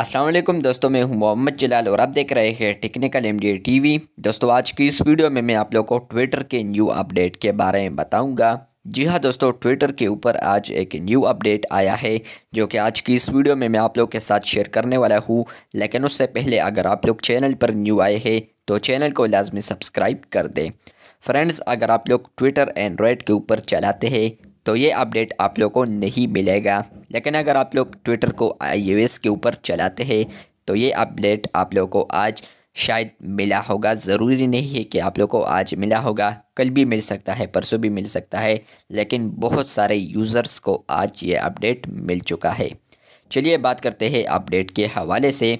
असलम दोस्तों मैं हूं मोहम्मद जलाल और आप देख रहे हैं टेक्निकल एम डी टीवी दोस्तों आज की इस वीडियो में मैं आप लोगों को ट्विटर के न्यू अपडेट के बारे में बताऊंगा जी हाँ दोस्तों ट्विटर के ऊपर आज एक न्यू अपडेट आया है जो कि आज की इस वीडियो में मैं आप लोग के साथ शेयर करने वाला हूँ लेकिन उससे पहले अगर आप लोग चैनल पर न्यू आए हैं तो चैनल को लाजमी सब्सक्राइब कर दें फ्रेंड्स अगर आप लोग ट्विटर एंड्रॉयड के ऊपर चलाते हैं तो ये अपडेट आप लोग को नहीं मिलेगा लेकिन अगर आप लोग ट्विटर को आई के ऊपर चलाते हैं तो ये अपडेट आप लोग को आज शायद मिला होगा ज़रूरी नहीं है कि आप लोग को आज मिला होगा कल भी मिल सकता है परसों भी मिल सकता है लेकिन बहुत सारे यूज़र्स को आज ये अपडेट मिल चुका है चलिए बात करते हैं अपडेट के हवाले से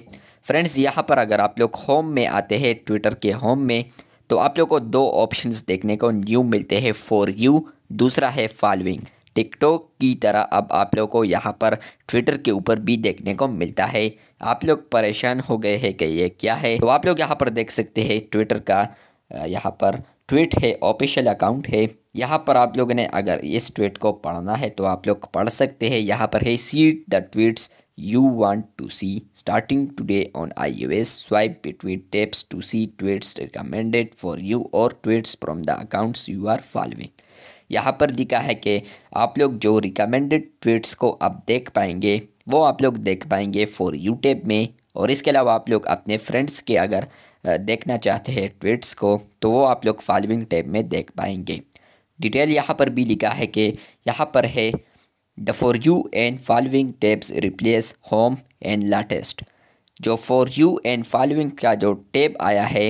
फ्रेंड्स यहाँ पर अगर आप लोग होम में आते हैं ट्विटर के होम में तो आप लोग को दो ऑप्शन देखने को न्यू मिलते हैं फॉर यू दूसरा है फॉलोइंग टिकटॉक की तरह अब आप लोग को यहाँ पर ट्विटर के ऊपर भी देखने को मिलता है आप लोग परेशान हो गए हैं कि ये क्या है तो आप लोग यहाँ पर देख सकते हैं ट्विटर का यहाँ पर ट्वीट है ऑफिशियल अकाउंट है यहाँ पर आप लोगों ने अगर इस ट्वीट को पढ़ना है तो आप लोग पढ़ सकते हैं यहाँ पर है see the tweets you want to see. Starting today on iOS, swipe between tabs to see tweets recommended for you or tweets from the accounts you are following. यहाँ पर लिखा है कि आप लोग जो रिकमेंडेड ट्वीट्स को आप देख पाएंगे वो आप लोग देख पाएंगे फॉर यू टेब में और इसके अलावा आप लोग अपने फ्रेंड्स के अगर देखना चाहते हैं ट्वीट्स को तो वो आप लोग फॉलोइंग टैब में देख पाएंगे डिटेल यहाँ पर भी लिखा है कि यहाँ पर है The for you and following tabs replace home and latest. जो for you and following का जो tab आया है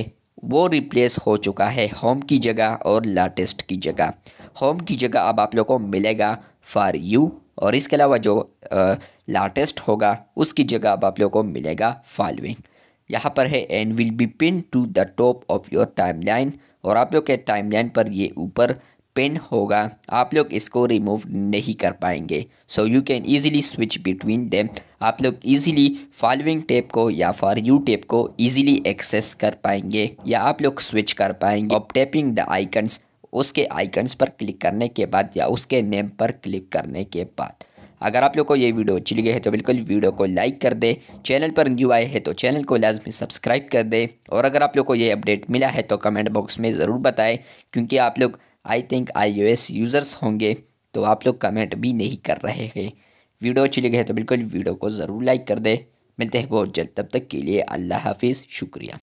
वो रिप्लेस हो चुका है होम की जगह और लाटेस्ट की जगह होम की जगह अब आप लोगों को मिलेगा फॉर यू और इसके अलावा जो लाटेस्ट होगा उसकी जगह अब आप लोगों को मिलेगा फॉलोइंग यहाँ पर है and will be pin to the top of your timeline और आप लोग के टाइमलाइन पर ये ऊपर पिन होगा आप लोग इसको रिमूव नहीं कर पाएंगे so you can easily switch between them आप लोग ईजिली फॉलोइंग टेप को या फॉर यू टेप को ईजिली एक्सेस कर पाएंगे या आप लोग स्विच कर पाएंगे और टेपिंग द आइकन्स उसके आइकन्स पर क्लिक करने के बाद या उसके नेम पर क्लिक करने के बाद अगर आप लोग को ये वीडियो अच्छी लगी है तो बिल्कुल वीडियो को लाइक कर दे चैनल पर न्यू आए हैं तो चैनल को लाजमी सब्सक्राइब कर दे और अगर आप लोग को ये अपडेट मिला है तो कमेंट बॉक्स में ज़रूर बताएं क्योंकि आप लोग आई थिंक आई यूज़र्स होंगे तो आप लोग कमेंट भी नहीं कर रहे हैं वीडियो अच्छी लगी है तो बिल्कुल वीडियो को ज़रूर लाइक कर दे मिलते हैं बहुत जल्द तब तक के लिए अल्लाह हाफिज़ शुक्रिया